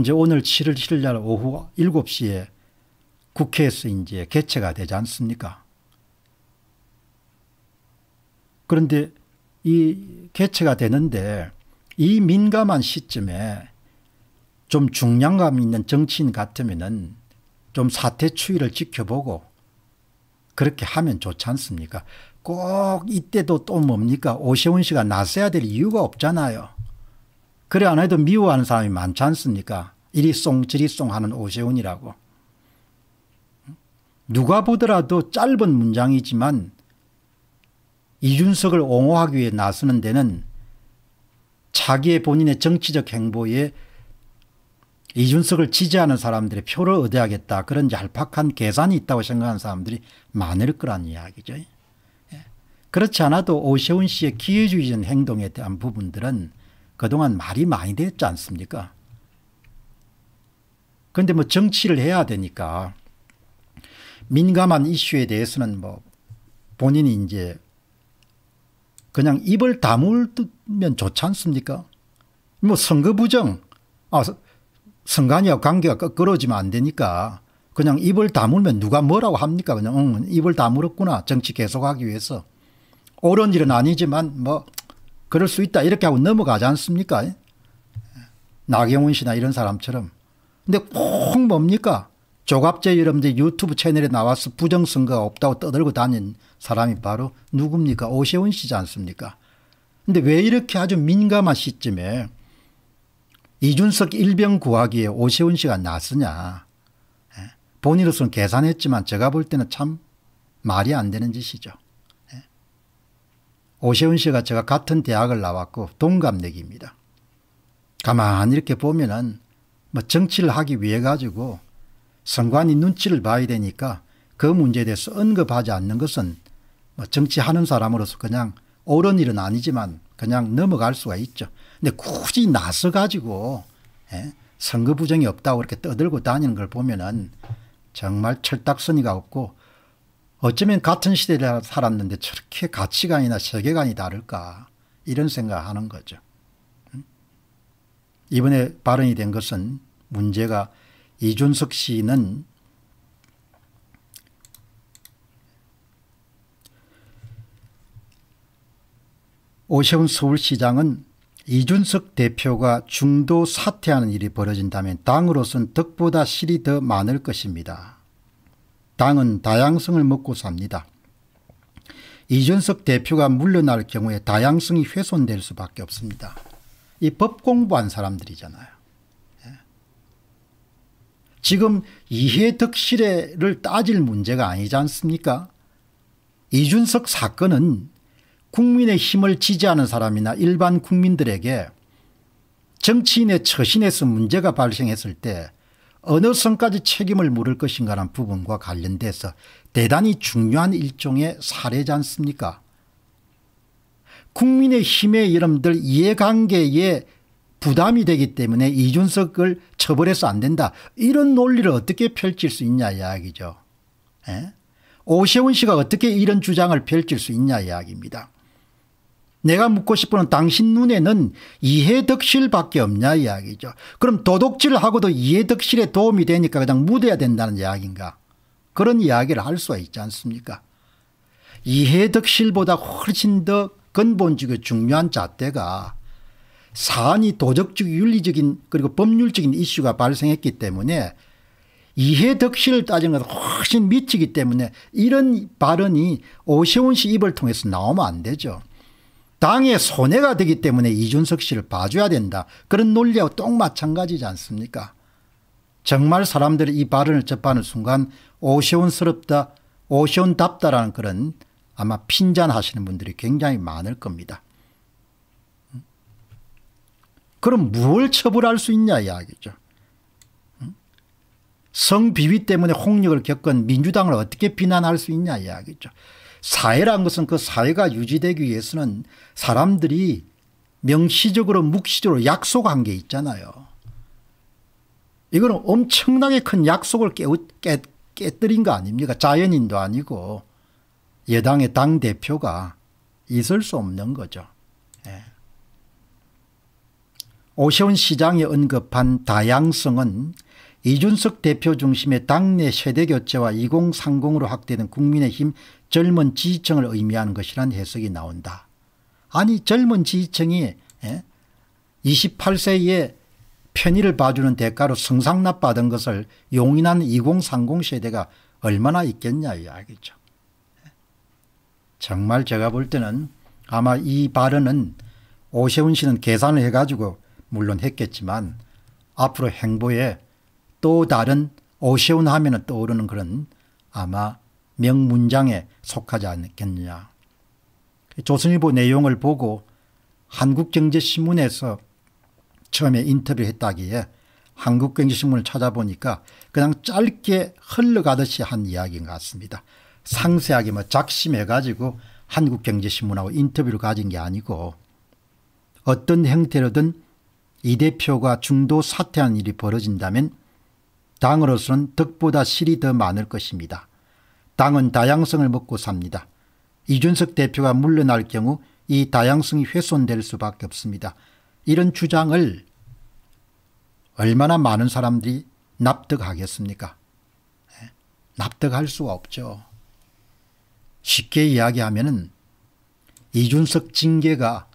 이제 오늘 7월 7일 날 오후 7시에 국회에서 이제 개최가 되지 않습니까? 그런데 이 개최가 되는데 이 민감한 시점에 좀 중량감 있는 정치인 같으면은 좀 사태 추이를 지켜보고 그렇게 하면 좋지 않습니까? 꼭 이때도 또 뭡니까? 오세훈 씨가 나서야 될 이유가 없잖아요. 그래 안 해도 미워하는 사람이 많지 않습니까? 이리 쏭 저리 쏭 하는 오세훈이라고. 누가 보더라도 짧은 문장이지만 이준석을 옹호하기 위해 나서는 데는 자기의 본인의 정치적 행보에 이준석을 지지하는 사람들의 표를 얻어야겠다 그런 얄팍한 계산이 있다고 생각하는 사람들이 많을 거란 이야기죠. 예. 그렇지 않아도 오세훈 씨의 기회주의적인 행동에 대한 부분들은 그동안 말이 많이 됐지 않습니까? 그런데 뭐 정치를 해야 되니까 민감한 이슈에 대해서는 뭐 본인이 이제 그냥 입을 다물면 좋지 않습니까? 뭐 선거 부정, 아, 선관위와 관계가 거꾸러지면 안 되니까 그냥 입을 다물면 누가 뭐라고 합니까? 그냥 응, 입을 다물었구나 정치 계속하기 위해서. 옳은 일은 아니지만 뭐 그럴 수 있다 이렇게 하고 넘어가지 않습니까? 나경원 씨나 이런 사람처럼. 근데 꼭 뭡니까? 조갑제 여러분들 유튜브 채널에 나와서 부정선거가 없다고 떠들고 다닌 사람이 바로 누굽니까? 오세훈 씨지 않습니까? 근데 왜 이렇게 아주 민감한 시점에 이준석 일병 구하기에 오세훈 씨가 나서냐. 예? 본인으로서는 계산했지만 제가 볼 때는 참 말이 안 되는 짓이죠. 오세훈 씨가 제가 같은 대학을 나왔고 동갑내기입니다. 가만 이렇게 보면은 뭐 정치를 하기 위해 가지고 선관위 눈치를 봐야 되니까 그 문제에 대해서 언급하지 않는 것은 뭐 정치하는 사람으로서 그냥 옳은 일은 아니지만 그냥 넘어갈 수가 있죠. 근데 굳이 나서 가지고 예? 선거 부정이 없다고 이렇게 떠들고 다니는 걸 보면은 정말 철딱서니가 없고 어쩌면 같은 시대를 살았는데 저렇게 가치관이나 세계관이 다를까 이런 생각하는 을 거죠. 이번에 발언이 된 것은 문제가 이준석 씨는 오세훈 서울시장은 이준석 대표가 중도 사퇴하는 일이 벌어진다면 당으로선 덕보다 실이 더 많을 것입니다. 당은 다양성을 먹고 삽니다. 이준석 대표가 물러날 경우에 다양성이 훼손될 수밖에 없습니다. 이 법 공부한 사람들이잖아요. 예. 지금 이해득실를 따질 문제가 아니지 않습니까? 이준석 사건은 국민의 힘을 지지하는 사람이나 일반 국민들에게 정치인의 처신에서 문제가 발생했을 때 어느 선까지 책임을 물을 것인가라는 부분과 관련돼서 대단히 중요한 일종의 사례지 않습니까? 국민의힘의 여러분들 이해관계에 부담이 되기 때문에 이준석을 처벌해서 안 된다. 이런 논리를 어떻게 펼칠 수 있냐 이야기죠. 에? 예? 오세훈 씨가 어떻게 이런 주장을 펼칠 수 있냐 이야기입니다. 내가 묻고 싶은 당신 눈에는 이해득실밖에 없냐 이야기죠. 그럼 도덕질하고도이해득실에 도움이 되니까 그냥 묻어야 된다는 이야기인가. 그런 이야기를 할 수가 있지 않습니까. 이해득실보다 훨씬 더 근본적이고 중요한 잣대가 사안이 도덕적 윤리적인 그리고 법률적인 이슈가 발생했기 때문에 이해득실을 따지는 것은 훨씬 미치기 때문에 이런 발언이 오세훈 씨 입을 통해서 나오면 안 되죠. 당의 손해가 되기 때문에 이준석 씨를 봐줘야 된다. 그런 논리하고 똑 마찬가지지 않습니까? 정말 사람들이 이 발언을 접하는 순간 오시온스럽다 오시온답다라는 그런 아마 핀잔하시는 분들이 굉장히 많을 겁니다. 그럼 무엇 처벌할 수 있냐 이야기죠. 성비위 때문에 홍역을 겪은 민주당을 어떻게 비난할 수 있냐 이야기죠. 사회란 것은 그 사회가 유지되기 위해서는 사람들이 명시적으로 묵시적으로 약속한 게 있잖아요. 이거는 엄청나게 큰 약속을 깨, 깨, 깨뜨린 거 아닙니까? 자연인도 아니고 여당의 당대표가 있을 수 없는 거죠. 예. 오세훈 시장이 언급한 다양성은 이준석 대표 중심의 당내 세대 교체와 2030으로 확대된 국민의힘 젊은 지지층을 의미하는 것이란 해석이 나온다. 아니 젊은 지지층이 28세에 예? 편의를 봐주는 대가로 성상납 받은 것을 용인한 2030 세대가 얼마나 있겠냐 이야기죠. 정말 제가 볼 때는 아마 이 발언은 오세훈 씨는 계산을 해가지고 물론 했겠지만 앞으로 행보에 또 다른 오세훈 하면 떠오르는 그런 아마 명문장에 속하지 않겠느냐. 조선일보 내용을 보고 한국경제신문에서 처음에 인터뷰했다기에 한국경제신문을 찾아보니까 그냥 짧게 흘러가듯이 한 이야기인 것 같습니다. 상세하게 뭐 작심해가지고 한국경제신문하고 인터뷰를 가진 게 아니고 어떤 형태로든 이 대표가 중도 사퇴한 일이 벌어진다면 당으로서는 덕보다 실이 더 많을 것입니다. 당은 다양성을 먹고 삽니다. 이준석 대표가 물러날 경우 이 다양성이 훼손될 수밖에 없습니다. 이런 주장을 얼마나 많은 사람들이 납득하겠습니까? 예, 납득할 수가 없죠. 쉽게 이야기하면 이준석 징계가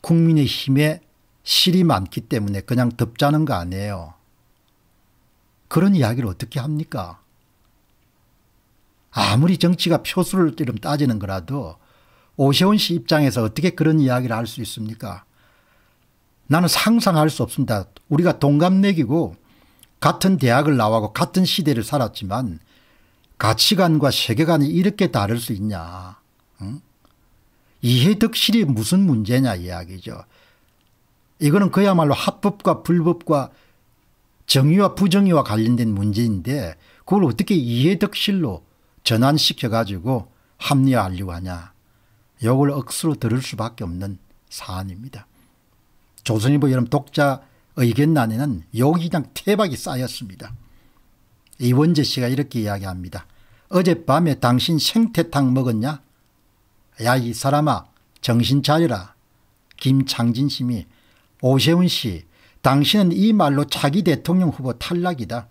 국민의힘에 실이 많기 때문에 그냥 덮자는 거 아니에요. 그런 이야기를 어떻게 합니까? 아무리 정치가 표수를 이름 따지는 거라도 오세훈 씨 입장에서 어떻게 그런 이야기를 할 수 있습니까? 나는 상상할 수 없습니다. 우리가 동갑내기고 같은 대학을 나와고 같은 시대를 살았지만 가치관과 세계관이 이렇게 다를 수 있냐. 응? 이해득실이 무슨 문제냐 이야기죠. 이거는 그야말로 합법과 불법과 정의와 부정의와 관련된 문제인데 그걸 어떻게 이해득실로 전환시켜 가지고 합리화하려고 하냐. 요걸 억수로 들을 수밖에 없는 사안입니다. 조선일보 여름 독자 의견란에는 여기 그냥 태박이 쌓였습니다. 이원재 씨가 이렇게 이야기합니다. 어젯밤에 당신 생태탕 먹었냐? 야 이 사람아 정신 차려라. 김창진 씨이 오세훈 씨 당신은 이 말로 차기 대통령 후보 탈락이다.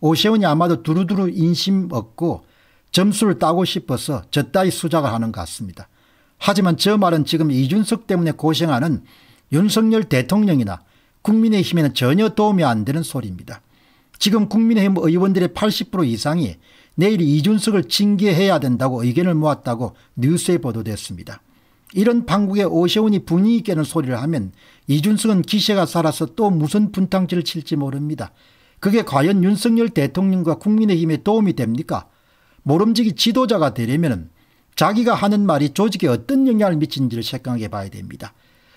오세훈이 아마도 두루두루 인심 얻고 점수를 따고 싶어서 저따위 수작을 하는 것 같습니다. 하지만 저 말은 지금 이준석 때문에 고생하는 윤석열 대통령이나 국민의힘에는 전혀 도움이 안 되는 소리입니다. 지금 국민의힘 의원들의 80% 이상이 내일 이준석을 징계해야 된다고 의견을 모았다고 뉴스에 보도됐습니다. 이런 방국에 오세훈이 분위기 있게는 소리를 하면 이준석은 기세가 살아서 또 무슨 분탕질을 칠지 모릅니다. 그게 과연 윤석열 대통령과 국민의힘에 도움이 됩니까? 모름지기 지도자가 되려면 자기가 하는 말이 조직에 어떤 영향을 미친지를 색강하게 봐야 됩니다.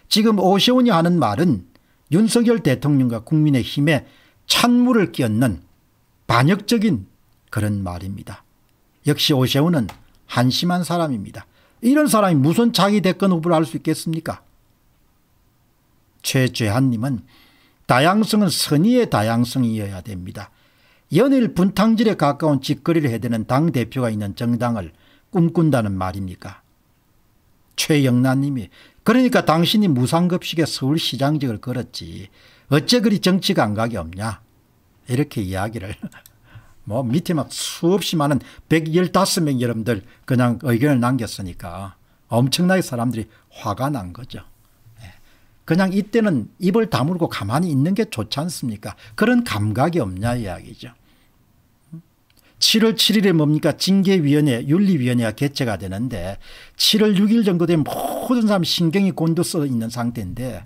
지금 오세훈이 하는 말은 윤석열 대통령과 국민의힘에 찬물을 끼얹는 반역적인 그런 말입니다. 역시 오세훈은 한심한 사람입니다. 이런 사람이 무슨 자기 대권 후보를 알수 있겠습니까? 최재한님은 다양성은 선의의 다양성이어야 됩니다. 연일 분탕질에 가까운 짓거리를 해대는 당대표가 있는 정당을 꿈꾼다는 말입니까? 최영란님이 그러니까 당신이 무상급식에 서울시장직을 걸었지 어째 그리 정치 감각이 없냐 이렇게 이야기를 뭐 밑에 막 수없이 많은 115명 여러분들 그냥 의견을 남겼으니까 엄청나게 사람들이 화가 난 거죠. 예. 그냥 이때는 입을 다물고 가만히 있는 게 좋지 않습니까? 그런 감각이 없냐 이야기죠. 7월 7일에 뭡니까? 징계위원회, 윤리위원회가 개최가 되는데 7월 6일 정도 되면 모든 사람 신경이 곤두서 있는 상태인데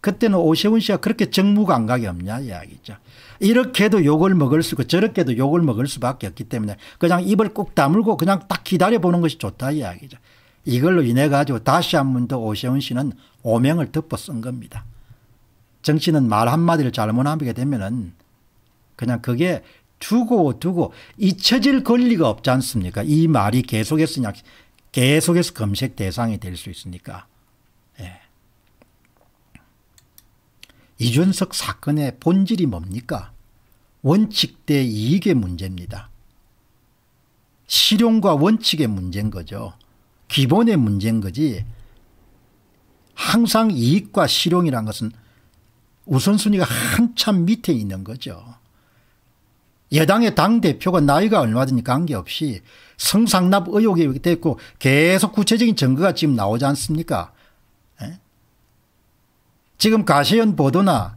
그때는 오세훈 씨가 그렇게 정무감각이 없냐 이야기죠. 이렇게도 욕을 먹을 수고 있 저렇게도 욕을 먹을 수밖에 없기 때문에 그냥 입을 꾹 다물고 그냥 딱 기다려보는 것이 좋다 이야기죠. 이걸로 인해 가지고 다시 한 번 더 오세훈 씨는 오명을 덮어 쓴 겁니다. 정치는 말 한마디를 잘못하게 되면은 그냥 그게 두고 두고 잊혀질 권리가 없지 않습니까? 이 말이 계속해서 계속해서 검색 대상이 될 수 있으니까. 이준석 사건의 본질이 뭡니까? 원칙대 이익의 문제입니다. 실용과 원칙의 문제인 거죠. 기본의 문제인 거지 항상 이익과 실용이란 것은 우선순위가 한참 밑에 있는 거죠. 여당의 당대표가 나이가 얼마든지 관계없이 성상납 의혹이 됐고 계속 구체적인 증거가 지금 나오지 않습니까? 지금 가시현 보도나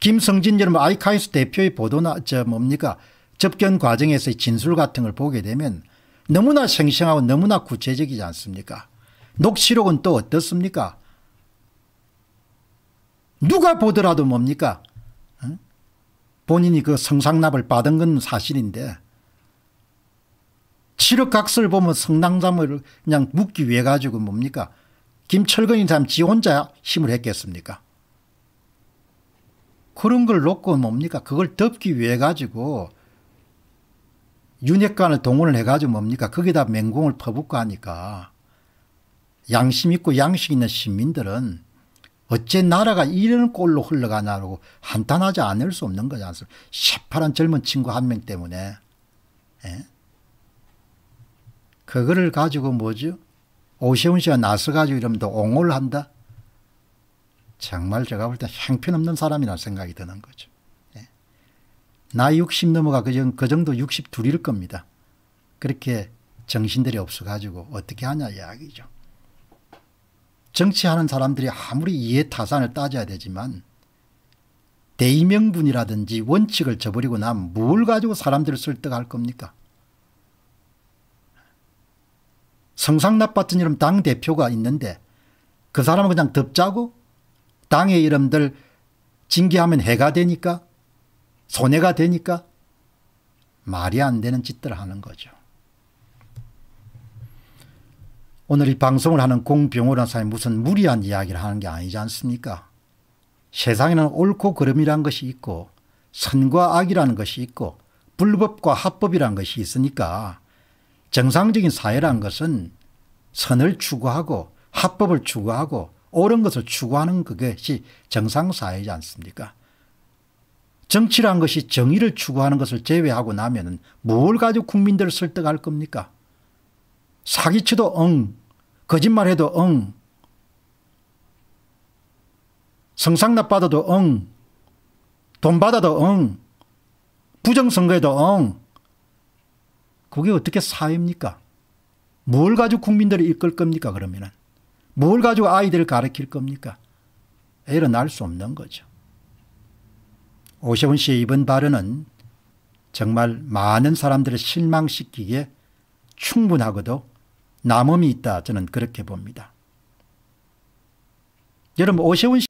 김성진 여러분 아이카이스 대표의 보도나 저 뭡니까 접견 과정에서의 진술 같은 걸 보게 되면 너무나 생생하고 너무나 구체적이지 않습니까 녹취록은 또 어떻습니까 누가 보더라도 뭡니까 본인이 그 성상납을 받은 건 사실인데 칠흑각설 보면 성당잠을 그냥 묶기 위해 가지고 뭡니까 김철근이 참지 혼자 힘을 했겠습니까? 그런 걸 놓고 뭡니까? 그걸 덮기 위해 가지고 윤핵관을 동원을 해가지고 뭡니까? 거기다 맹공을 퍼붓고 하니까 양심 있고 양식 있는 시민들은 어째 나라가 이런 꼴로 흘러가냐고 한탄하지 않을 수 없는 거지 않습니까? 새파란 젊은 친구 한 명 때문에. 예? 그거를 가지고 뭐죠? 오세훈 씨가 나서가지고 이러면 또 옹호를 한다? 정말 제가 볼때 형편없는 사람이라는 생각이 드는 거죠. 예. 나이 60 넘어가 그, 그 정도 62일 겁니다. 그렇게 정신들이 없어가지고 어떻게 하냐 이야기죠. 정치하는 사람들이 아무리 이해타산을 따져야 되지만 대의명분이라든지 원칙을 저버리고 나면 뭘 가지고 사람들을 설득할 겁니까? 성상 나빴던 이름 당 대표가 있는데 그 사람은 그냥 덮자고 당의 이름들 징계하면 해가 되니까 손해가 되니까 말이 안 되는 짓들 하는 거죠. 오늘 이 방송을 하는 공병호라는 사람이 무슨 무리한 이야기를 하는 게 아니지 않습니까? 세상에는 옳고 그름이란 것이 있고 선과 악이라는 것이 있고 불법과 합법이란 것이 있으니까 정상적인 사회란 것은 선을 추구하고 합법을 추구하고 옳은 것을 추구하는 것이 정상사회지 않습니까 정치란 것이 정의를 추구하는 것을 제외하고 나면 뭘 가지고 국민들을 설득할 겁니까 사기치도 엉 거짓말해도 엉 성상납 받아도 엉돈 받아도 엉 부정선거에도 엉 그게 어떻게 사회입니까? 뭘 가지고 국민들을 이끌 겁니까 그러면은? 뭘 가지고 아이들을 가르칠 겁니까? 애를 낳수 없는 거죠. 오세훈 씨의 이번 발언은 정말 많은 사람들을 실망시키기에 충분하고도 남음이 있다 저는 그렇게 봅니다. 여러분 오세훈 씨